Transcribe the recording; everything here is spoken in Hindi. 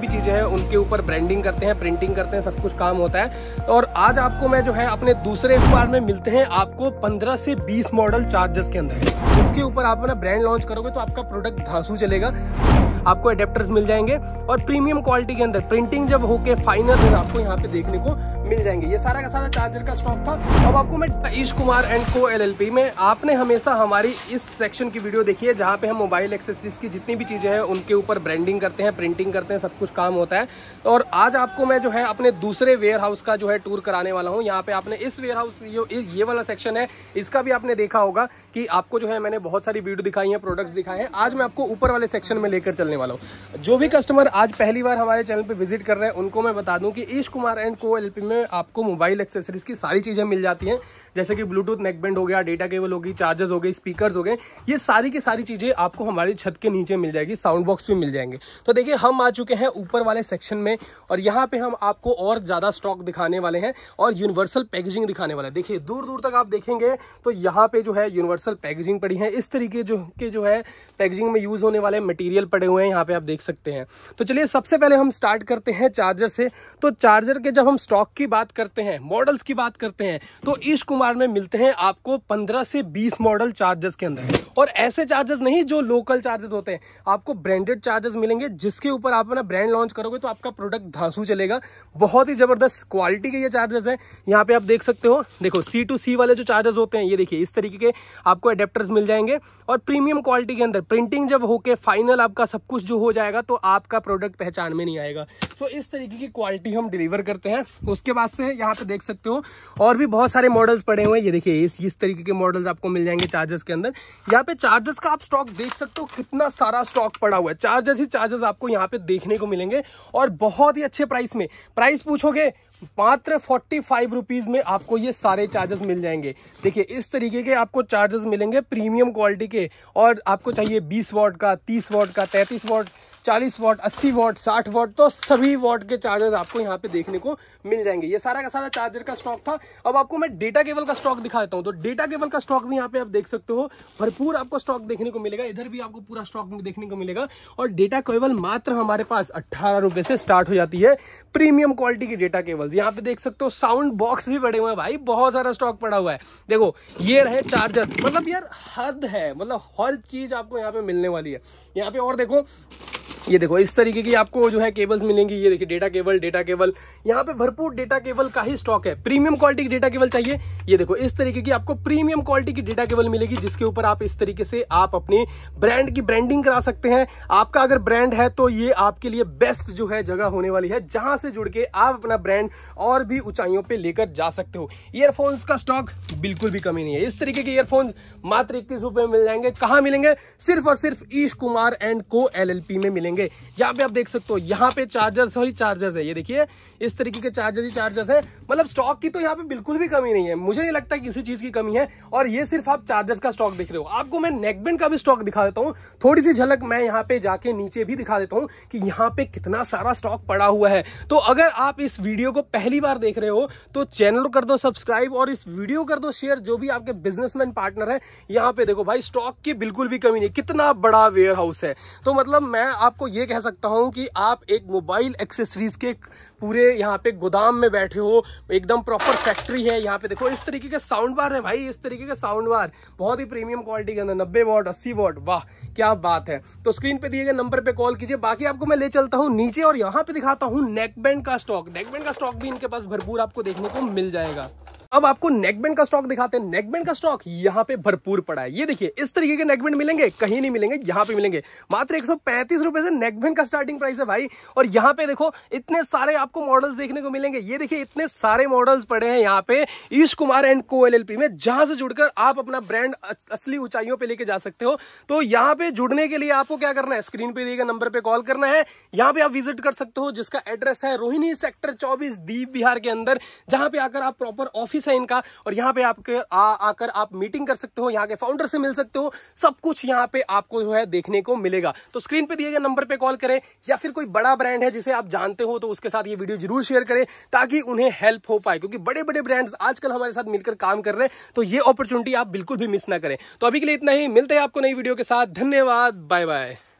भी चीज़ें हैं उनके ऊपर ब्रांडिंग करते हैं प्रिंटिंग करते हैं सब कुछ काम होता है और आज आपको मैं जो है अपने दूसरे अखबार में मिलते हैं आपको 15 से 20 मॉडल चार्जर्स के अंदर इसके ऊपर आप अपना ब्रांड लॉन्च करोगे तो आपका प्रोडक्ट धांसू चलेगा आपको एडेप्टर्स मिल जाएंगे और प्रीमियम क्वालिटी के अंदर प्रिंटिंग जब होके फाइनल आपको यहाँ पे देखने को मिल जाएंगे ये सारा का सारा चार्जर का स्टॉक था अब आपको मैं Ish Kumar and Co LLP में आपने हमेशा हमारी इस सेक्शन की वीडियो देखी है जहाँ पे हम मोबाइल एक्सेसरीज की जितनी भी चीज़ें हैं उनके ऊपर ब्रांडिंग करते हैं प्रिंटिंग करते हैं सब कुछ काम होता है और आज आपको मैं जो है अपने दूसरे वेयर हाउस का जो है टूर कराने वाला हूँ यहाँ पे आपने इस वेयर हाउस ये वाला सेक्शन है इसका भी आपने देखा होगा कि आपको जो है मैंने बहुत सारी वीडियो दिखाई है प्रोडक्ट दिखाए हैं आज मैं आपको ऊपर वाले सेक्शन में लेकर चलने वाला हूँ जो भी कस्टमर आज पहली बार हमारे चैनल पर विजिट कर रहे हैं उनको मैं बता दूँ कि Ish Kumar and Co L में आपको मोबाइल एक्सेसरीज की सारी चीज़ें मिल जाती हैं जैसे कि ब्लूटूथ नेकबैंड हो गया डेटा केबल होगी चार्जर्स हो गए स्पीकर हो गए ये सारी की सारी चीज़ें आपको हमारी छत के नीचे मिल जाएगी साउंड बॉक्स भी मिल जाएंगे तो देखिए हम आ चुके हैं ऊपर वाले सेक्शन में और यहाँ पे हम आपको और ज़्यादा स्टॉक दिखाने वाले हैं और यूनिवर्सल पैकेजिंग दिखाने वाले हैं देखिए दूर दूर तक आप देखेंगे तो यहाँ पे जो है यूनिवर्सल पैकेजिंग पड़ी है इस तरीके जो के जो है पैकेजिंग में यूज़ होने वाले मटेरियल पड़े हुए हैं यहाँ पे आप देख सकते हैं तो चलिए सबसे पहले हम स्टार्ट करते हैं चार्जर से तो चार्जर के जब हम स्टॉक की बात करते हैं मॉडल्स की बात करते हैं तो ईश कुमार में मिलते हैं आपको पंद्रह से बीस मॉडल चार्जर्स के अंदर और ऐसे चार्जर्स नहीं जो लोकल चार्जर्स होते हैं आपको ब्रांडेड चार्जर्स मिलेंगे जिसके ऊपर आप अपना ब्रांड लॉन्च करोगे तो आपका प्रोडक्ट धांसू चलेगा बहुत ही ज़बरदस्त क्वालिटी के ये चार्जर्स हैं यहाँ पे आप देख सकते हो देखो सी टू सी वाले जो चार्जेस होते हैं ये देखिए इस तरीके के आपको अडेप्टर्स मिल जाएंगे और प्रीमियम क्वालिटी के अंदर प्रिंटिंग जब होके फाइनल आपका सब कुछ जो हो जाएगा तो आपका प्रोडक्ट पहचान में नहीं आएगा तो इस तरीके की क्वालिटी हम डिलीवर करते हैं उसके उसके बाद से यहाँ पे देख सकते हो और भी बहुत सारे मॉडल्स पड़े हुए हैं ये देखिए इस इस तरीके के मॉडल्स आपको मिल जाएंगे चार्जर्स के अंदर यहाँ पे चार्जर्स का आप स्टॉक देख सकते हो कितना सारा स्टॉक पड़ा हुआ है चार्जर्स ही चार्जर्स आपको यहाँ पे देखने को मिलेंगे और बहुत ही अच्छे प्राइस में प्राइस पूछोगे मात्र फोर्टी फाइव रुपीज़ में आपको ये सारे चार्जेस मिल जाएंगे देखिए इस तरीके के आपको चार्जेस मिलेंगे प्रीमियम क्वालिटी के और आपको चाहिए बीस वॉट का तीस वॉट का तैंतीस वॉट 40 वॉट 80 वॉट 60 वॉट तो सभी वॉट के चार्जर आपको यहाँ पे देखने को मिल जाएंगे ये सारा का सारा चार्जर का स्टॉक था अब आपको मैं डेटा केबल का स्टॉक दिखा देता हूँ तो डेटा केबल का स्टॉक भी यहाँ पे आप देख सकते हो भरपूर आपको स्टॉक देखने को मिलेगा इधर भी आपको पूरा स्टॉक देखने को मिलेगा और डेटा केबल मात्र हमारे पास अट्ठारह से स्टार्ट हो जाती है प्रीमियम क्वालिटी की डेटा केबल्स यहाँ पे देख सकते हो साउंड बॉक्स भी पड़े हुए हैं भाई बहुत सारा स्टॉक पड़ा हुआ है देखो ये रहे चार्जर मतलब यार हद है मतलब हर चीज आपको यहाँ पे मिलने वाली है यहाँ पे और देखो ये देखो इस तरीके की आपको जो है केबल्स मिलेंगी ये देखिए डेटा केबल डेटा केबल यहाँ पे भरपूर डेटा केबल का ही स्टॉक है प्रीमियम क्वालिटी की डेटा केबल चाहिए ये देखो इस तरीके की आपको प्रीमियम क्वालिटी की डेटा केबल मिलेगी जिसके ऊपर आप इस तरीके से आप अपने ब्रांड की ब्रांडिंग करा सकते हैं आपका अगर ब्रांड है तो ये आपके लिए बेस्ट जो है जगह होने वाली है जहां से जुड़ के आप अपना ब्रांड और भी ऊंचाइयों पर लेकर जा सकते हो ईयरफोन्स का स्टॉक बिल्कुल भी कमी नहीं है इस तरीके के ईयरफोन्स मात्र इक्कीस रुपए मिल जाएंगे कहाँ मिलेंगे सिर्फ और सिर्फ Ish Kumar and Co L में मिलेंगे देंगे यहाँ पे आप देख सकते हो यहाँ पे चार्जर्स ही चार्जर्स है ये देखिए इस तरीके के चार्जर ही चार्जर्स है मतलब स्टॉक की तो यहाँ पे बिल्कुल भी कमी नहीं है मुझे नहीं लगता किसी चीज की कमी है और ये सिर्फ आप चार्जर्स का स्टॉक देख रहे हो आपको मैं नेकबैंड का भी स्टॉक दिखा देता हूँ थोड़ी सी झलक मैं यहाँ पे जाके नीचे भी दिखा देता हूँ कि यहाँ पे कितना सारा स्टॉक पड़ा हुआ है तो अगर आप इस वीडियो को पहली बार देख रहे हो तो चैनल कर दो सब्सक्राइब और इस वीडियो कर दो शेयर जो भी आपके बिजनेसमैन पार्टनर है यहाँ पे देखो भाई स्टॉक की बिल्कुल भी कमी नहीं कितना बड़ा वेयर हाउस है तो मतलब मैं आपको आपको ये कह सकता हूँ कि आप एक मोबाइल एक्सेसरीज के पूरे यहाँ पे गोदाम में बैठे हो एकदम प्रॉपर फैक्ट्री है यहाँ पे देखो इस तरीके के साउंड बार है भाई इस तरीके के साउंड बार बहुत ही प्रीमियम क्वालिटी के अंदर नब्बे वॉट अस्सी वॉट वाह क्या बात है तो स्क्रीन पे दिए गए नंबर पे कॉल कीजिए बाकी आपको मैं ले चलता हूँ नीचे और यहाँ पे दिखाता हूँ नेकबैंड का स्टॉक नेकबैंड का स्टॉक भी इनके पास भरपूर आपको देखने को मिल जाएगा अब आपको नेकबैंड का स्टॉक दिखाते हैं नेकबैंड का स्टॉक यहाँ पे भरपूर पड़ा है ये देखिए इस तरीके के नेकबैंड मिलेंगे कहीं नहीं मिलेंगे यहाँ पे मिलेंगे मात्र एक रुपए से नेकबैंड का स्टार्टिंग प्राइस है भाई और यहाँ पे देखो इतने सारे आपको मॉडल्स देखने को मिलेंगे ये देखिए इतने सारे मॉडल्स पड़े हैं यहाँ पे Ish Kumar and Co L में जहां से जुड़कर आप अपना ब्रांड असली ऊंचाइयों पर लेके जा सकते हो तो यहाँ पे जुड़ने के लिए आपको क्या करना है स्क्रीन पे दिए गए नंबर पे कॉल करना है यहाँ पे आप विजिट कर सकते हो जिसका एड्रेस है रोहिणी सेक्टर चौबीस दीप बिहार के अंदर जहां पे आकर आप प्रॉपर ऑफिस ऑफिस है इनका और यहाँ पे आपके आ, आकर आप मीटिंग कर सकते हो यहाँ के फाउंडर से मिल सकते हो सब कुछ यहाँ पे आपको जो है देखने को मिलेगा तो स्क्रीन पे दिए गए नंबर पे कॉल करें या फिर कोई बड़ा ब्रांड है जिसे आप जानते हो तो उसके साथ ये वीडियो जरूर शेयर करें ताकि उन्हें हेल्प हो पाए क्योंकि बड़े बड़े ब्रांड आजकल हमारे साथ मिलकर काम कर रहे हैं तो ये अपॉर्चुनिटी आप बिल्कुल भी मिस ना करें तो अभी के लिए इतना ही मिलते हैं आपको नई वीडियो के साथ धन्यवाद बाय बाय